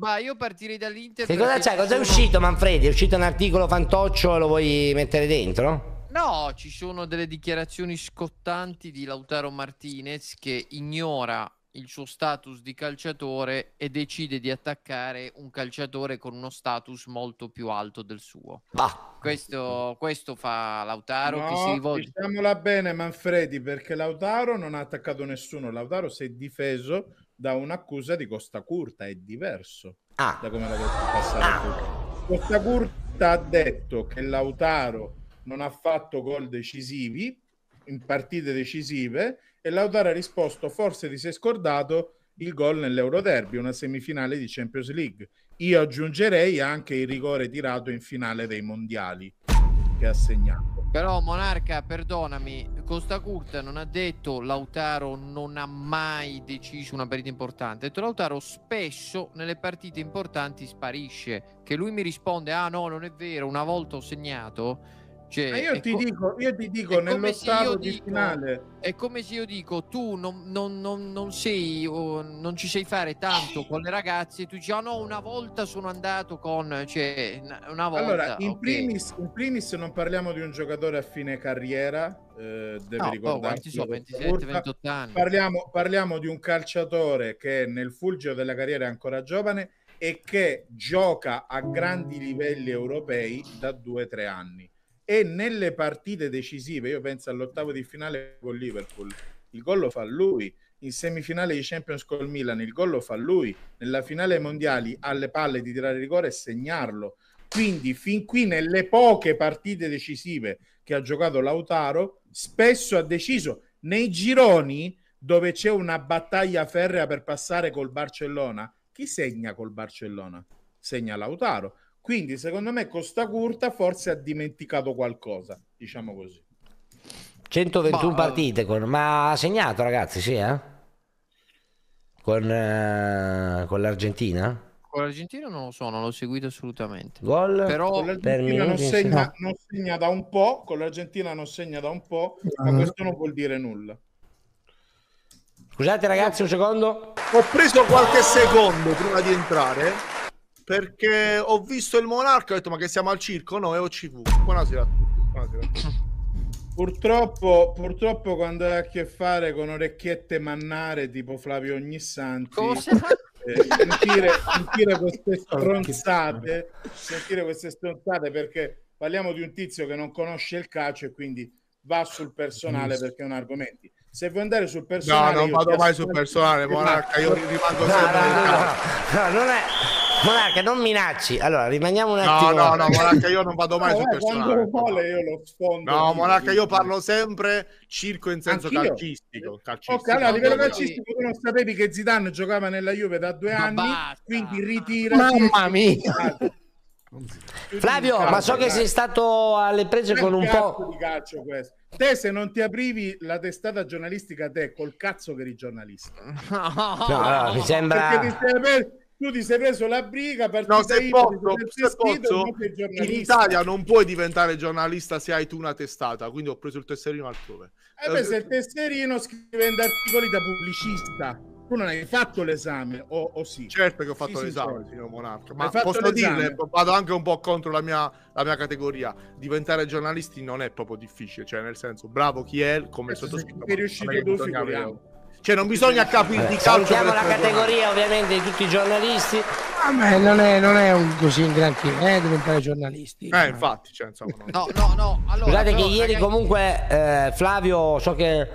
Bah, io partirei dall'Inter. Che cosa c'è? Cos'è è uscito, Manfredi? È uscito un articolo fantoccio, e lo vuoi mettere dentro? No, ci sono delle dichiarazioni scottanti di Lautaro Martinez che ignora il suo status di calciatore e decide di attaccare un calciatore con uno status molto più alto del suo. Ah. Questo, questo, fa Lautaro no, che si rivolge. Diciamola bene, Manfredi, perché Lautaro non ha attaccato nessuno. Lautaro si è difeso da un'accusa di Costa Curta, è diverso ah. da come l'avete passato. Ah. Costa Curta ha detto che Lautaro non ha fatto gol decisivi in partite decisive e Lautaro ha risposto forse ti sei scordato il gol nell'Euroderby, una semifinale di Champions League. Io aggiungerei anche il rigore tirato in finale dei mondiali che ha segnato. Però Monarca, perdonami, Costa Curta non ha detto Lautaro non ha mai deciso una partita importante. Ha detto Lautaro spesso nelle partite importanti sparisce. Che lui mi risponde: Ah no, non è vero, una volta ho segnato cioè, io, ti co- dico, io, ti dico, nell'ottavo di dico, finale. È come se io dico, tu non, non, non, non sei, oh, non ci sai fare tanto con le ragazze, tu dici, oh no, una volta sono andato con, cioè, una volta. Allora, in, okay. primis, in primis, non parliamo di un giocatore a fine carriera, eh, deve no, ricordarsi. So, 27, 28 anni. Parliamo, parliamo di un calciatore che nel fulgio della carriera è ancora giovane e che gioca a grandi livelli europei da due o tre anni e nelle partite decisive, io penso all'ottavo di finale con Liverpool, il gol lo fa lui, in semifinale di Champions col Milan, il gol lo fa lui, nella finale mondiali alle palle di tirare rigore e segnarlo. Quindi fin qui nelle poche partite decisive che ha giocato Lautaro, spesso ha deciso nei gironi dove c'è una battaglia ferrea per passare col Barcellona. Chi segna col Barcellona? Segna Lautaro. Quindi, secondo me, Costa Curta forse ha dimenticato qualcosa, diciamo così. 121 ma, partite, con, ma ha segnato, ragazzi, sì, eh? Con, eh, con l'Argentina? Con l'Argentina non lo so, non l'ho seguito assolutamente. Gol però per non segna, non segna da un po', con l'Argentina non segna da un po', ma ah. questo non vuol dire nulla. Scusate ragazzi un secondo. Ho preso qualche secondo prima di entrare. Perché ho visto il monarca e ho detto ma che siamo al circo? No, è OCV. Buonasera a tutti. Buonasera a tutti. Purtroppo, purtroppo quando hai a che fare con orecchiette mannare tipo Flavio Ognissanti, Cosa? Eh, sentire, sentire, queste stronzate, sentire queste stronzate perché parliamo di un tizio che non conosce il calcio e quindi va sul personale perché non argomenti. Se vuoi andare sul personale... No, non vado mai sul personale, Monarca, io rimango no, sempre... No, no, no, no, non è... Monarca, non minacci. Allora, rimaniamo un attimo. No, no, no, Monarca, io non vado mai no, su questo. Quando vuole io lo sfondo. No, Monarca, io parlo sempre circo in senso calcistico. calcistico. Ok, allora, a livello calcistico tu non sapevi che Zidane giocava nella Juve da due anni, basta. quindi ritira. Mamma mia. Flavio, ma so che sei eh. stato alle prese con un po' di calcio questo. Te se non ti aprivi la testata giornalistica te col cazzo che eri giornalista. No, no, mi sembra Perché ti stai tu ti sei preso la briga per no, se IVA, posso, se posso in Italia non puoi diventare giornalista se hai tu una testata quindi ho preso il tesserino altrove hai eh preso il tesserino scrivendo articoli da pubblicista tu non hai fatto l'esame o, o sì? Certo che ho fatto sì, l'esame, sì, signor Monarca, ma posso dire, vado anche un po' contro la mia, la mia, categoria, diventare giornalisti non è proprio difficile, cioè nel senso, bravo chi è, come sottoscritto. Sei riuscito, tu sicuramente. Cioè non bisogna capire di calcio. Salutiamo la categoria parlare. ovviamente di tutti i giornalisti. Ah, non, è, non è un così in gran che eh, diventare giornalisti. Eh, infatti, cioè, insomma, no. no, no, no. Allora, Scusate però, che ieri ragazzi... comunque eh, Flavio so che...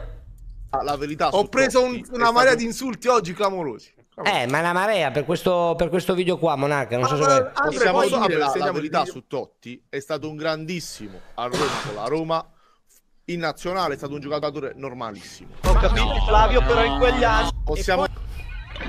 Ah, la verità. Ho preso un, una marea stato... di insulti oggi clamorosi. Eh, ma la marea per questo, per questo video qua, Monarca. Non so se Andre, ah, possiamo dire la, la verità su Totti è stato un grandissimo a Roma la Roma in nazionale è stato un giocatore normalissimo. Ho capito no, Flavio, no, però in quegli anni... Possiamo... Poi...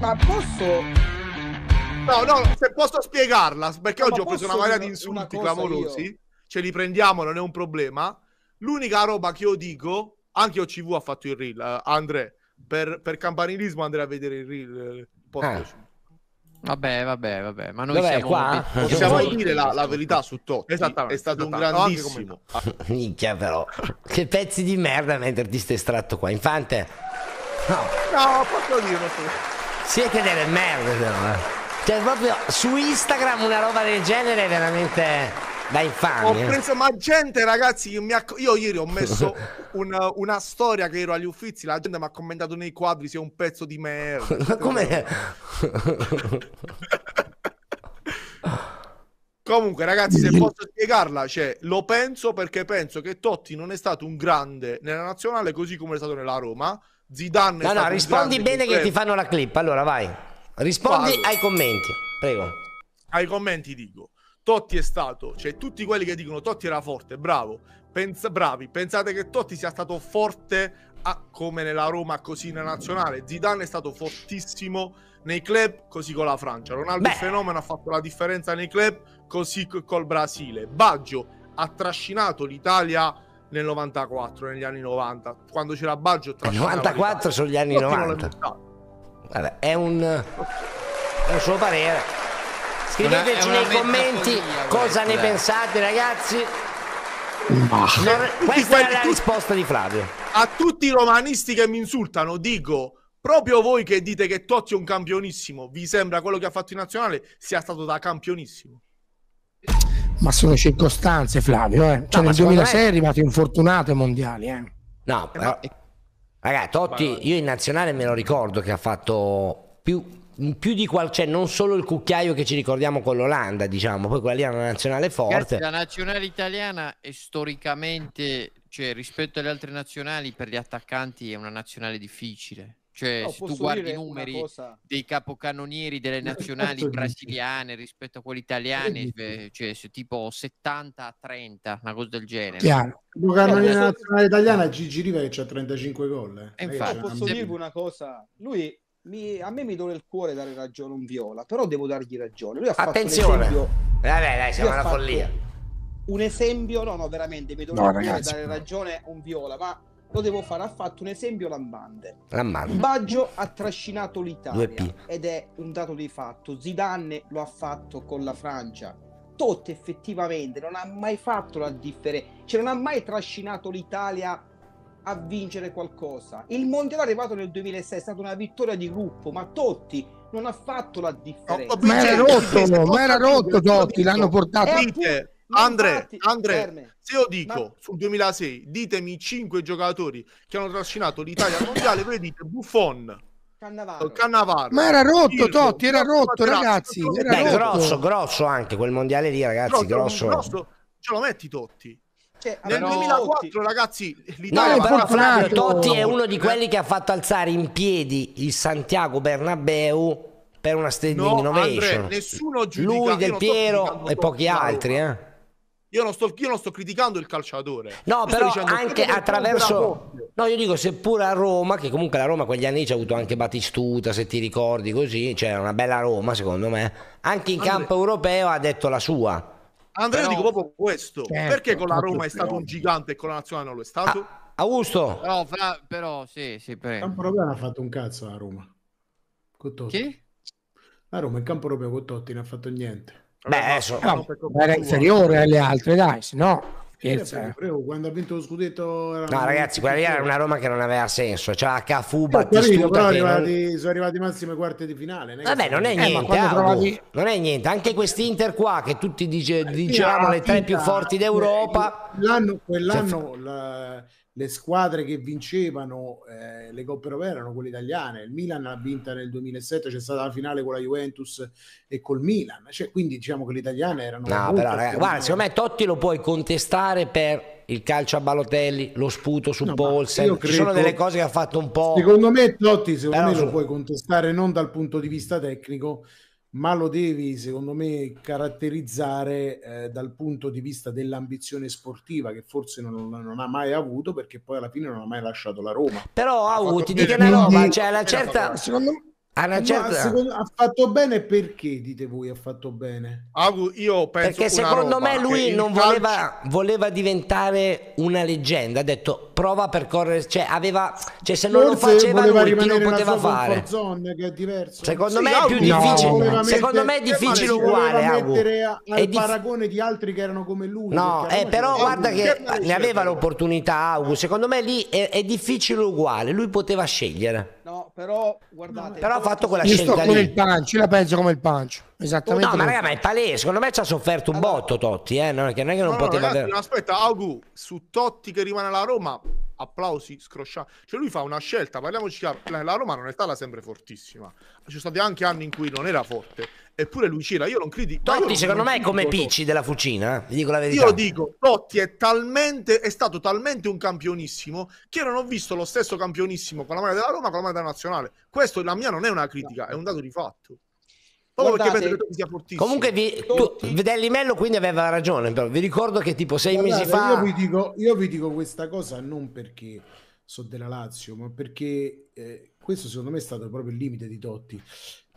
Ma posso... No, no, se posso spiegarla, perché no, oggi ho preso una marea di insulti clamorosi, ce li prendiamo, non è un problema. L'unica roba che io dico, anche OCV ha fatto il reel, uh, eh, Andre, per, per campanilismo andrei a vedere il reel. Eh. eh. Vabbè, vabbè, vabbè, ma noi vabbè, siamo qua. Possiamo dire la, la, verità su Totti. Esattamente. È stato un grandissimo. Ah. Minchia, però. Che pezzi di merda mentre ti ste estratto qua, Infante. No, no, posso dire. Siete delle merde, però. Eh. Cioè, proprio su Instagram una roba del genere è veramente da infame. Ho eh. preso, ma gente, ragazzi, io, acc- io ieri ho messo una, una, storia che ero agli uffizi. La gente mi ha commentato nei quadri: sei un pezzo di merda. ma com'è? Comunque, ragazzi, se posso spiegarla, cioè, lo penso perché penso che Totti non è stato un grande nella nazionale, così come è stato nella Roma. Zidane. No, no, rispondi bene che ti fanno la clip. Allora, vai. Rispondi Vado. ai commenti, prego. Ai commenti dico. Totti è stato, cioè tutti quelli che dicono Totti era forte, bravo, pensa, bravi, pensate che Totti sia stato forte a, come nella Roma, così nella nazionale. Zidane è stato fortissimo nei club, così con la Francia. Ronaldo Beh. il fenomeno ha fatto la differenza nei club, così col Brasile. Baggio ha trascinato l'Italia nel 94, negli anni 90, quando c'era Baggio. Il 94 sono gli anni Totti 90. Vabbè, è un, è un suo parere. Scriveteci nei commenti cosa ne pensate ragazzi. Ma... Questa è la risposta di Flavio. A tutti i romanisti che mi insultano dico proprio voi che dite che Totti è un campionissimo, vi sembra quello che ha fatto in nazionale sia stato da campionissimo? Ma sono circostanze, Flavio. Eh. Cioè, no, nel 2006 me... è arrivato infortunato ai mondiali. Eh. No, eh, però... Raga, Totti, io in nazionale me lo ricordo che ha fatto più più di qual- cioè non solo il cucchiaio che ci ricordiamo con l'Olanda, diciamo, poi quella lì è una nazionale forte. Grazie, la nazionale italiana è storicamente, cioè rispetto alle altre nazionali, per gli attaccanti è una nazionale difficile. Cioè, no, se tu guardi i numeri cosa... dei capocannonieri delle nazionali brasiliane rispetto a quelli italiani, eh, cioè, se tipo 70 a 30, una cosa del genere. Chiaro. Capocannoniere no, nazionale italiana Gigi Riva che ha 35 gol. Eh. Infatti, posso dirvi una cosa, lui mi, a me mi dole il cuore dare ragione a un Viola, però devo dargli ragione. Lui ha Attenzione. fatto un esempio, Vabbè, dai, siamo alla follia. Un esempio, no, no, veramente mi dole no, il cuore dare no. ragione a un Viola, ma lo devo fare. Ha fatto un esempio Lambande. Lambande. Baggio ha trascinato l'Italia ed è un dato di fatto. Zidane lo ha fatto con la Francia. Totti effettivamente non ha mai fatto la differenza, cioè non ha mai trascinato l'Italia a vincere qualcosa. Il mondiale arrivato nel 2006 è stata una vittoria di gruppo, ma Totti non ha fatto la differenza. No, ma era rotto, no, ma era rotto Totti, l'hanno portato. Dite, Andre, Andre se io dico ma... sul 2006, ditemi 5 giocatori che hanno trascinato l'Italia al mondiale, voi dite Buffon. Cannavaro. Eh, Cannavaro. Ma era rotto Pirlo, Totti, era rotto ragazzi. Era Beh, rotto. grosso, grosso anche quel mondiale lì ragazzi, grosso. grosso. Ce lo metti Totti? Cioè, nel però... 2004, ragazzi, l'Italia no, era Flavio, Totti è uno di eh? quelli che ha fatto alzare in piedi il Santiago Bernabeu per una standing no, innovation. Andre, nessuno giudica lui Del Piero e pochi altri, eh. Io non, sto, io non, sto, criticando il calciatore. No, io però anche attraverso... No, io dico, seppur a Roma, che comunque la Roma quegli anni ci ha avuto anche Batistuta, se ti ricordi così, cioè una bella Roma secondo me, anche in Andre... campo europeo ha detto la sua Andrea Però... dico proprio questo. Certo, Perché con la Roma è stato un gigante e con la nazionale non lo è ah, stato? Ah. Augusto. No, fra, però sì, sì, prego. Campo Europeo ha fatto un cazzo la Roma. Con Totti. Chi? La Roma in campo europeo con Totti non ha fatto niente. Beh, adesso, no, era inferiore alle altre, dai, se no Scherza. Eh, quando ha vinto lo scudetto... Era no ragazzi, quella era una Roma che non aveva senso, c'era cioè, eh, Cafu, Battistuta... Capito, arrivati, non... Sono arrivati massime quarti di finale. Non Vabbè, non è, eh, niente, eh, ah, non è niente, anche quest'Inter qua che tutti dice, dicevamo le tre più forti d'Europa... L'anno, quell'anno... La le squadre che vincevano eh, le Coppe Europee erano quelle italiane. Il Milan ha vinta nel 2007, c'è stata la finale con la Juventus e col Milan. Cioè, quindi diciamo che le italiane erano... No, però, ragazzi, guarda, secondo me Totti lo puoi contestare per il calcio a Balotelli, lo sputo su no, Polsen, ci sono delle cose che ha fatto un po'... Secondo me Totti, secondo me lo su... puoi contestare non dal punto di vista tecnico, ma lo devi, secondo me, caratterizzare eh, dal punto di vista dell'ambizione sportiva che forse non, non, ha mai avuto perché poi alla fine non ha mai lasciato la Roma. Però, Au, ti dico una roba, cioè la certa... Secondo me Certa... No, ha fatto bene perché dite voi ha fatto bene? Io penso perché secondo me lui non voleva, calcio... voleva, diventare una leggenda, ha detto prova a percorrere, cioè, aveva, cioè se non Forse lo faceva lui chi lo poteva fare. Zone, che è diverso. Secondo sì, me è più no, difficile, mettere, secondo me è difficile uguale. Mettere a, al è dif... paragone di altri che erano come lui. No, eh, però guarda che ne aveva l'opportunità Augu, secondo me lì è, è difficile uguale, lui poteva scegliere però guardate. Però ha fatto quella scelta. Sto come il pancio, la penso come il pancio. Esattamente. No, ma raga, ma è palese. Secondo me ci ha sofferto un allora, botto Totti, eh? Non è che non, è che non no, poteva. No, ragazzi, vedere... Aspetta, Augu, su Totti che rimane alla Roma, applausi scrosciati. Cioè lui fa una scelta, parliamoci chiaro, la Roma non è stata sempre fortissima. Ci sono stati anche anni in cui non era forte, eppure lui c'era. Io non critico. Totti non secondo non me è come Picci della Fucina, eh? vi dico la verità. Io dico, Totti è, talmente, è stato talmente un campionissimo che io non ho visto lo stesso campionissimo con la maglia della Roma con la maglia della Nazionale. Questo la mia non è una critica, è un dato di fatto. Guardate, comunque vi, tu, Vedellimello quindi aveva ragione, però vi ricordo che tipo sei Guardate, mesi fa... Io vi, dico, io vi, dico, questa cosa non perché so della Lazio, ma perché eh, questo secondo me è stato proprio il limite di Totti.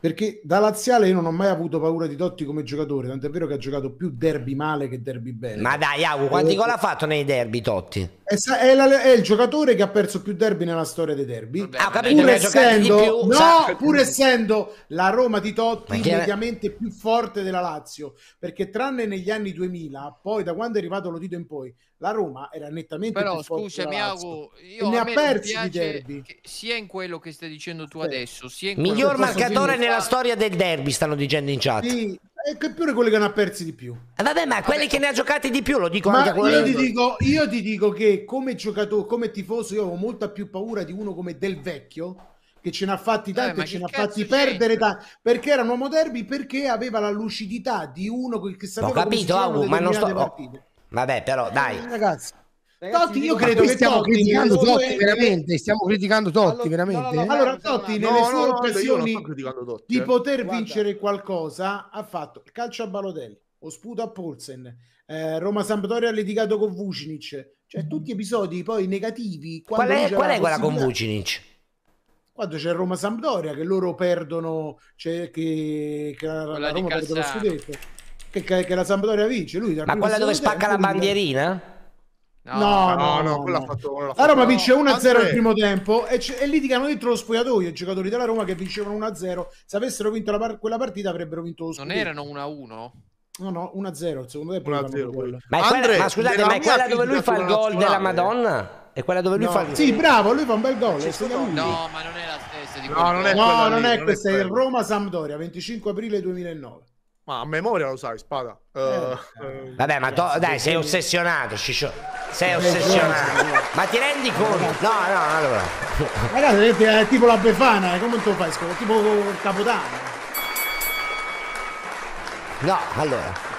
Perché da laziale io non ho mai avuto paura di Totti come giocatore, tant'è vero che ha giocato più derby male che derby bene. Ma dai, Agu, quanti eh, gol ha fatto nei derby Totti? È, è, la, è, il giocatore che ha perso più derby nella storia dei derby. ah, capito, pur, essendo, più, no, sa, pur essendo la Roma di Totti perché... mediamente più forte della Lazio, perché tranne negli anni 2000, poi da quando è arrivato Lodito in poi, la Roma era nettamente Però, più forte scusami, Agu, io e ne ha persi di derby. Sia in quello che stai dicendo tu Beh. adesso, sia in miglior marcatore nella la storia del derby, stanno dicendo in chat. Sì, e che pure quelli che ne ha persi di più. Eh, vabbè, ma quelli che ne ha giocati di più, lo dico ma anche a quello. Io ti, dico, io ti dico che come giocatore, come tifoso, io ho molta più paura di uno come Del Vecchio che ce n'ha fatti eh, tanti eh, e ce n'ha fatti perdere tanti perché era un uomo derby perché aveva la lucidità di uno che sapeva ho capito, come si oh, ma non sto... Oh. vabbè però dai eh, ragazzi Ragazzi, Totti, io credo che stiamo Totti criticando Totti, due... veramente. Stiamo criticando Totti, allora, veramente. No, no, allora, Totti, no, nelle sue occasioni Totti, di eh. poter eh. vincere qualcosa, ha fatto il calcio a Balotelli, lo sputo a Polsen, eh, Roma Sampdoria ha litigato con Vucinic, cioè mm. tutti episodi poi negativi. Qual è, qual è quella con Vucinic? Quando c'è Roma Sampdoria, che loro perdono, cioè, che, che la, la Roma perde lo scudetto, che, che, che la Sampdoria vince. Lui, Ma quella dove spacca la bandierina? No, no, no, no, quella no. ha fatto, la fatto, Roma vince 1-0 al primo tempo e, c- e litigano dentro lo spogliatoio i giocatori della Roma che vincevano 1-0. Se avessero vinto par- quella partita avrebbero vinto lo spogliatoio. Non erano 1-1? No, no, 1-0, secondo me è gol. Ma, Andre, ma scusate, ma è quella dove lui fa il gol della Madonna? È quella dove lui no, fa il gol? Sì, bravo, lui fa un bel gol. Eh, no, ma non è la stessa. Di no, non è no, non è questa, è, è Roma-Sampdoria, 25 aprile 2009. Ma a memoria lo sai, spada. Uh, eh. Vabbè, ma to- dai, sei ossessionato, Ciccio. Sei eh, ossessionato. ma ti rendi conto? No, no, allora. Ragazzi, è tipo la Befana, come tu fai? È tipo il Capodanno. No, allora.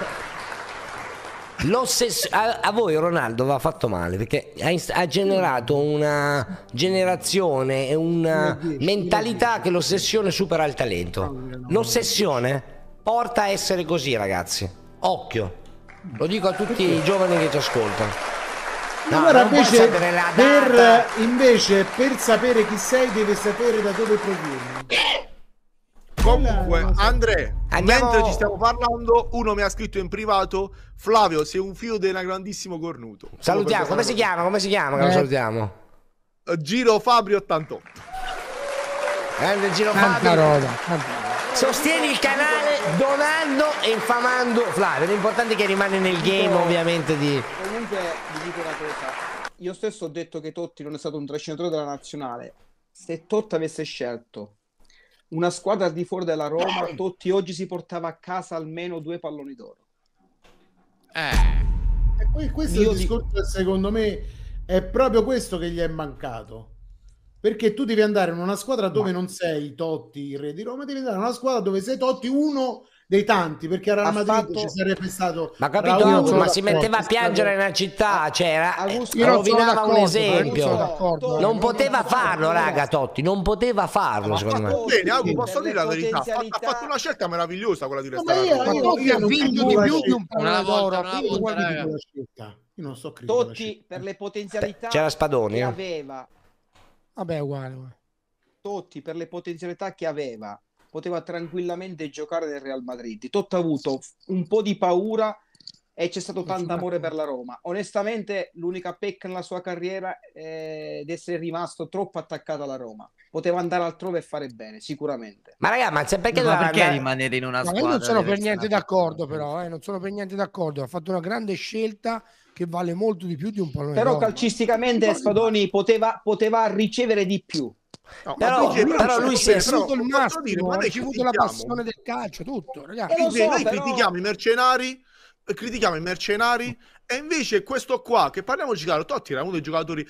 A, a, voi Ronaldo va fatto male perché ha, ha generato una generazione e una mentalità che l'ossessione supera il talento. L'ossessione porta a essere così, ragazzi. Occhio. Lo dico a tutti i giovani che ci ascoltano. No, allora invece per, invece per, sapere chi sei deve sapere da dove provieni. Comunque, Andre, Andiamo... mentre ci stiamo parlando, uno mi ha scritto in privato: Flavio, sei un figlio di una grandissimo cornuto. Salutiamo, come si chiama? Come si chiama? Che eh. salutiamo? Giro Fabri 88. Grande eh, Giro Fabri. Tanta roba. Tanta Sostieni il canale donando e infamando Flavio. L'importante è che rimane nel game, ovviamente. Di... Comunque, vi dico una cosa. Io stesso ho detto che Totti non è stato un trascinatore della nazionale. Se Totti avesse scelto una squadra al di fuori della Roma, Totti oggi si portava a casa almeno due palloni d'oro. Eh. E poi questo è il discorso dico... secondo me è proprio questo che gli è mancato. Perché tu devi andare in una squadra dove Ma... non sei Totti, il re di Roma, devi andare in una squadra dove sei Totti, uno dei tanti perché era Real Madrid fatto... ci sarebbe stato ma capito Raul, ma si metteva a piangere nella città c'era ah, cioè, era... Ah, rovinava un esempio non poteva farlo raga Totti non poteva farlo ma secondo me bene Augu posso dire la verità ha fatto una scelta meravigliosa quella di restare no, ma Totti ha vinto di più di un Pomodoro ha vinto io non so Totti per le potenzialità c'era Spadoni eh. aveva Vabbè, uguale. uguale. Totti per le potenzialità che aveva poteva tranquillamente giocare nel Real Madrid. Totti ha avuto un po' di paura e c'è stato tanto amore per la Roma. Onestamente, l'unica pecca nella sua carriera è eh, di essere rimasto troppo attaccato alla Roma. Poteva andare altrove e fare bene, sicuramente. Ma raga, ma perché, no, ma perché andare... rimanere in una ma squadra? Io non sono per niente d'accordo, però, eh, non sono per niente d'accordo. Ha fatto una grande scelta che vale molto di più di un pallone. Però calcisticamente Spadoni poteva, poteva ricevere di più. No, però, dice, però, però lui si è avuto il massimo, ha eh, ricevuto la passione del calcio, tutto. Ragazzi. Eh, e so, noi però... critichiamo i mercenari, critichiamo i mercenari e invece questo qua che parliamo di chiaro Totti era uno dei giocatori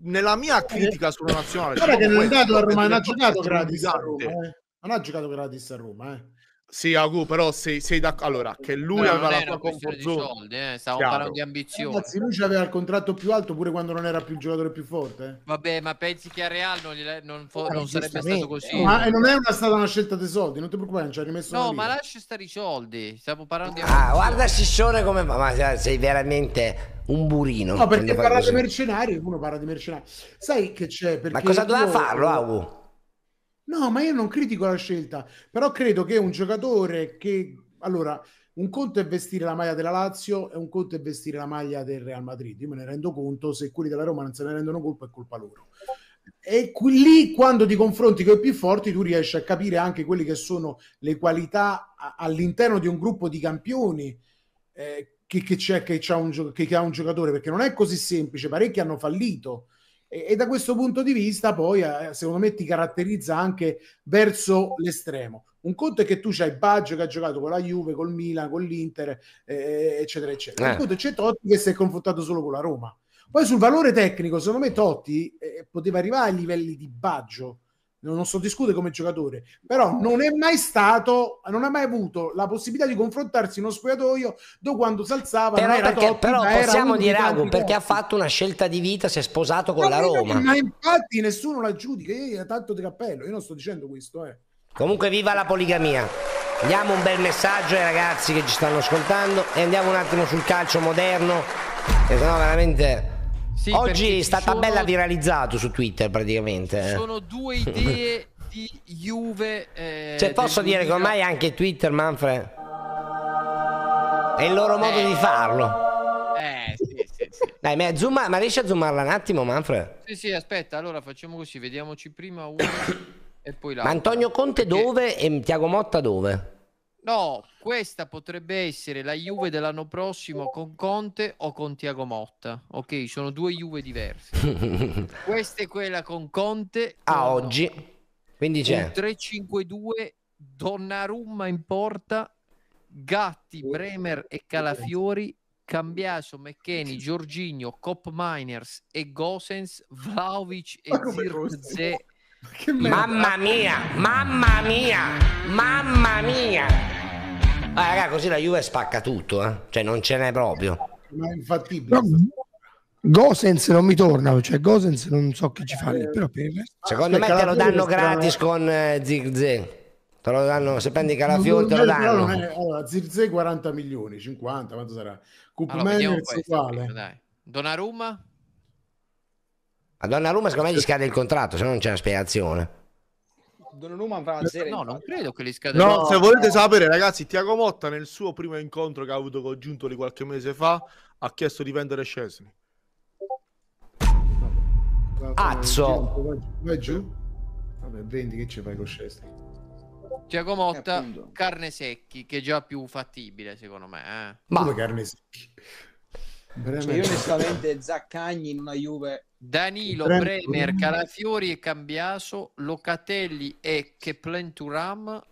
nella mia eh, critica sulla nazionale guarda che non è andato a Roma non ha giocato gratis a Roma eh. non ha giocato gratis a Roma eh sì, Agu, però sei, sei d'accordo. Allora, che lui però aveva la sua comfort soldi, eh. Stavo Chiaro. parlando di ambizione. Ragazzi, lui aveva il contratto più alto pure quando non era più il giocatore più forte. Eh. Vabbè, ma pensi che a Real non, non, fo- ah, non sarebbe stato così? Ma eh, non è una, stata una scelta dei soldi, non ti preoccupare, non ci ha rimesso No, ma lascia stare i soldi. Stiamo parlando di ambizione. Ah, guarda Scissione come fa, ma sei veramente un burino. No, perché parla di mercenari, uno parla di mercenari. Sai che c'è? Perché ma cosa doveva io... farlo, Agu? No, ma io non critico la scelta, però credo che un giocatore che... Allora, un conto è vestire la maglia della Lazio e un conto è vestire la maglia del Real Madrid. Io me ne rendo conto, se quelli della Roma non se ne rendono colpa è colpa loro. E qui, lì, quando ti confronti con i più forti, tu riesci a capire anche quelle che sono le qualità all'interno di un gruppo di campioni eh, che, che, c'è, che, c'è un, che, che ha un giocatore, perché non è così semplice, parecchi hanno fallito e, e da questo punto di vista poi, eh, secondo me, ti caratterizza anche verso l'estremo. Un conto è che tu c'hai Baggio che ha giocato con la Juve, col Milan, con l'Inter, eh, eh eccetera, eccetera. Eh. Un conto c'è Totti che si è confrontato solo con la Roma. Poi sul valore tecnico, secondo me Totti eh, poteva arrivare ai livelli di Baggio, non so discutere come giocatore, però non è mai stato, non ha mai avuto la possibilità di confrontarsi in uno spogliatoio dopo quando si alzava. Però, perché, Totti, però possiamo dire Ragu perché ha fatto una scelta di vita, si è sposato con no, la Roma. Ma infatti nessuno la giudica, io eh, tanto di cappello, io non sto dicendo questo. Eh. Comunque viva la poligamia. Diamo un bel messaggio ai ragazzi che ci stanno ascoltando e andiamo un attimo sul calcio moderno, che sennò veramente sì, Oggi è stata sono... viralizzato su Twitter praticamente. Eh. Sono due idee di Juve. Eh, cioè, posso dire che ormai anche Twitter, Manfred, è il loro modo eh... di farlo. Eh, sì, sì, sì. Dai, ma, zooma... ma riesci a zoomarla un attimo, Manfred? Sì, sì, aspetta, allora facciamo così, vediamoci prima uno e poi l'altro. Ma Antonio Conte Perché... dove e Tiago Motta dove? No, questa potrebbe essere la Juve dell'anno prossimo con Conte o con Tiago Motta. Ok, sono due Juve diverse. questa è quella con Conte. A ah, oggi. Quindi c'è. 3-5-2, Donnarumma in porta, Gatti, Bremer e Calafiori, Cambiaso, McKenny, Giorginio, Cop Miners e Gosens, Vlaovic e Zirze mamma mia, mamma mia, mamma mia. Ah, raga, così la Juve spacca tutto, eh? cioè non ce n'è proprio. Ma infatti, no, Gosens non mi torna, cioè Gosens non so che ci fa. Eh. per... Secondo me te lo danno gratis con eh, Zigzag. Te lo danno, se prendi Calafiori te lo danno. È, allora, Zirze 40 milioni, 50, quanto sarà? Cupman allora, è uguale. Dai. Donnarumma? A Donna Donnarumma secondo me gli scade il contratto, se no non c'è una spiegazione. Donnarumma avrà zero. No, non credo che gli scada. No, no, se volete sapere, ragazzi, Tiago Motta nel suo primo incontro che ha avuto con Giuntoli qualche mese fa ha chiesto di vendere Scesni. Azzo. Vai giù. Vabbè, vendi che ci fai con Scesni. Tiago Motta, eh, carne secchi, che è già più fattibile secondo me. Eh. Ma... Come carne secchi? Cioè, io onestamente Zaccagni in una Juve Danilo, Bremer, Calafiori e Cambiaso, Locatelli e Keplenturam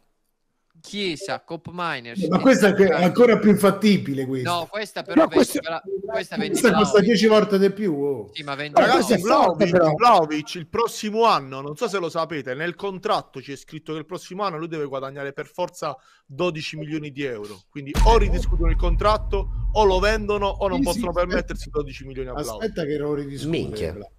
Chiesa, Cop Miners. Ma questa è ancora più infattibile. Questa. No, questa però, no, questa, vendi, questa, questa costa 10 volte di più. Oh. Sì, ma vendi no, Ragazzi, Vlaovic, Vlaovic il prossimo anno, non so se lo sapete, nel contratto c'è scritto che il prossimo anno lui deve guadagnare per forza 12 milioni di euro. Quindi o ridiscutono il contratto o lo vendono o non sì, possono sì, permettersi 12 milioni a Vlaovic. Aspetta che lo ridiscutono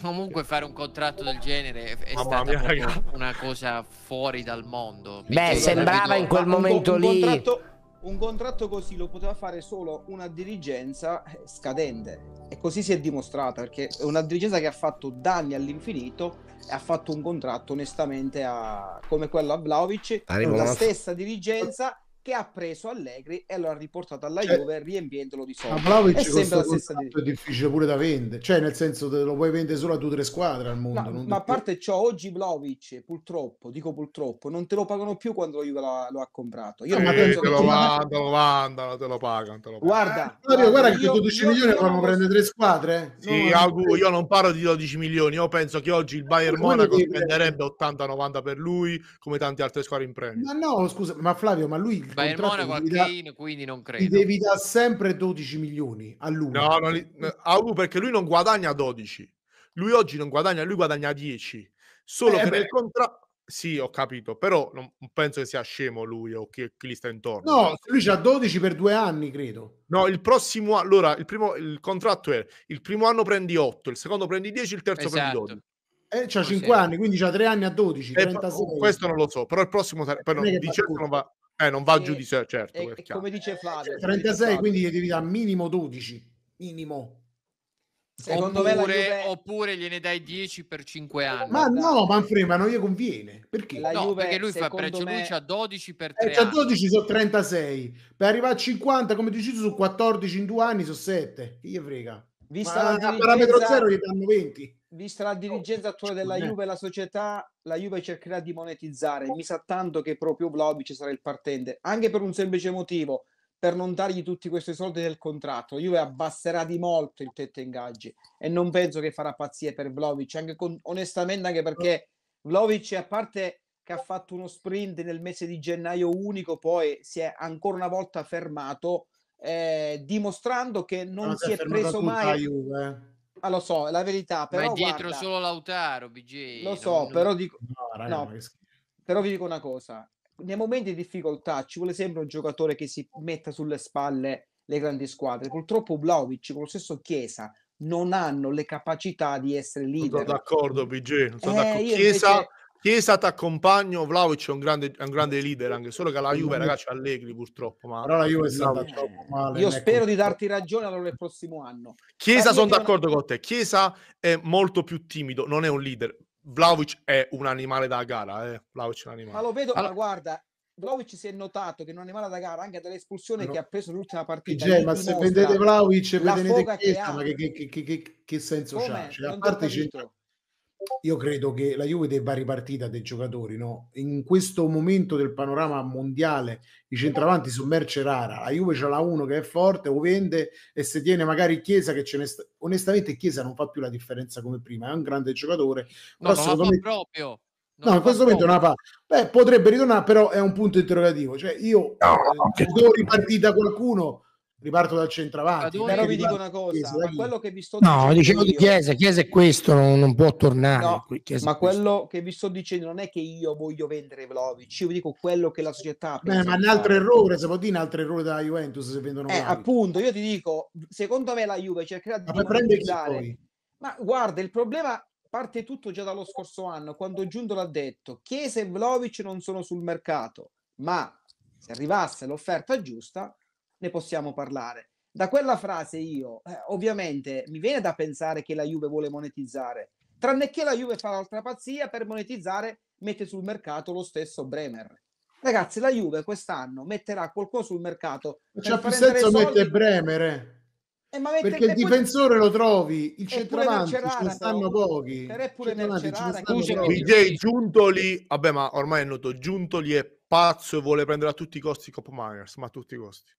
comunque fare un contratto del genere è Mamma stata mia, una cosa fuori dal mondo. Beh, sembrava in quel momento un, un lì. Contratto, un contratto così lo poteva fare solo una dirigenza eh, scadente. E così si è dimostrata, perché è una dirigenza che ha fatto danni all'infinito e ha fatto un contratto onestamente a, come quello a Vlaovic, la stessa dirigenza che ha preso Allegri e lo ha riportato alla cioè, Juve riempiendolo di soldi. Ma Vlaovic è sempre la stessa di... difficile pure da vendere, cioè nel senso te lo puoi vendere solo a due o tre squadre al mondo. No, ma a parte ciò, oggi Vlaovic purtroppo, dico purtroppo, non te lo pagano più quando la Juve lo, lo ha comprato. Io eh, non penso te lo mandano, mandano, te lo pagano. Te lo pagano. Guarda, eh, Mario, guarda, guarda che 12 milioni fanno posso... prendere tre squadre. Sì, no, auguro, io non parlo di 12 milioni, io penso che oggi il Bayern eh, Monaco spenderebbe 80-90 per lui come tante altre squadre in premio. Ma no, scusa, ma Flavio, ma lui Bayern Monaco al Kane, quindi non credo. Ti devi dare sempre 12 milioni a lui. No, li, a lui perché lui non guadagna 12. Lui oggi non guadagna, lui guadagna 10. Solo eh, che beh. nel contratto... Sì, ho capito, però non penso che sia scemo lui o chi, chi gli sta intorno. No, lui c'ha 12 per due anni, credo. No, il prossimo anno, allora, il, primo, il contratto è il primo anno prendi 8, il secondo prendi 10, il terzo esatto. prendi 12. Eh, c'ha 5 anni, quindi c'ha 3 anni a 12. Eh, questo non lo so, però il prossimo, eh, però, non, certo non va, eh, non va e, giù di sé, certo. E, come dice eh, Flavio. 36, cioè, quindi gli devi dare minimo 12. Minimo. Secondo oppure, me Juve... oppure gliene dai 10 per 5 anni. Ma no, Manfred, ma non gli conviene. Perché? La no, Juve, perché lui fa prezzo, me... lui c'ha 12 per 3 eh, c'ha 12 sono 36. Per arrivare a 50, come deciso, su 14 in 2 anni su 7. Che gli frega. Vista ma, la a parametro zero gli danno 20 vista la dirigenza attuale della Juve la società, la Juve cercherà di monetizzare. Mi sa tanto che proprio Vlaovic sarà il partente, anche per un semplice motivo, per non dargli tutti questi soldi del contratto. La Juve abbasserà di molto il tetto ingaggi e non penso che farà pazzie per Vlaovic, anche con, onestamente anche perché Vlaovic, a parte che ha fatto uno sprint nel mese di gennaio unico, poi si è ancora una volta fermato, eh, dimostrando che non, non si è preso mai... Juve eh. Ah, lo so, è la verità. Però, Ma è dietro guarda, solo Lautaro, BJ. Lo so, non... però dico... No, raga, no, però vi dico una cosa. Nei momenti di difficoltà ci vuole sempre un giocatore che si metta sulle spalle le grandi squadre. Purtroppo Vlaovic, con lo stesso Chiesa, non hanno le capacità di essere leader. sono d'accordo, BG. Non sono eh, d'accordo. Chiesa invece... Chiesa ti accompagno, Vlaovic è un grande, un grande leader, anche solo che la Juve, ragazzi, Allegri purtroppo. Ma... Però la Juve è stata eh, troppo male. Io spero ecco di darti ragione allora il prossimo anno. Chiesa, sono d'accordo con te, Chiesa è molto più timido, non è un leader. Vlaovic è un animale da gara, eh. Vlaovic è un animale. Ma lo vedo, allora... ma guarda, Vlaovic si è notato che è un animale da gara anche dall'espulsione no. che ha preso l'ultima partita. Gigi, ma se vedete Vlaovic e vedete Chiesa, che, ma che, che, che, senso c'ha? Cioè, a parte c'entra io credo che la Juve debba ripartita dei giocatori, no? In questo momento del panorama mondiale i centravanti su merce rara, la Juve ce l'ha uno che è forte, o vende e se tiene magari Chiesa che ce ne sta... onestamente Chiesa non fa più la differenza come prima, è un grande giocatore, no, però secondo me proprio non no, in questo momento una pa- Beh, potrebbe ritornare, però è un punto interrogativo. Cioè, io no, eh, no, devo ripartire da qualcuno riparto dal centravanti. Però vi dico una cosa, chiesa, ma quello che vi sto dicendo... No, dicevo io, di Chiesa, Chiesa è questo, non, non può tornare. No, ma quello che vi sto dicendo non è che io voglio vendere Vlaovic, io vi dico quello che la società... Beh, ma un altro errore, se può dire un altro errore della Juventus se vendono eh, appunto, io ti dico, secondo me la Juve cercherà di... Ma monetizzare... Ma guarda, il problema parte tutto già dallo scorso anno, quando Giunto l'ha detto, Chiesa e Vlaovic non sono sul mercato, ma se arrivasse l'offerta giusta, ne possiamo parlare. Da quella frase io, eh, ovviamente, mi viene da pensare che la Juve vuole monetizzare, tranne che la Juve fa l'altra pazzia per monetizzare, mette sul mercato lo stesso Bremer. Ragazzi, la Juve quest'anno metterà qualcosa sul mercato. Non c'è più senso mettere Bremer. Eh. Eh, mette, perché il difensore lo trovi, il centravanti ce ne stanno pochi. Per pure Giuntoli, vabbè ma ormai è noto, Giuntoli è pazzo e vuole prendere a tutti i costi Cop Myers, ma a tutti i costi.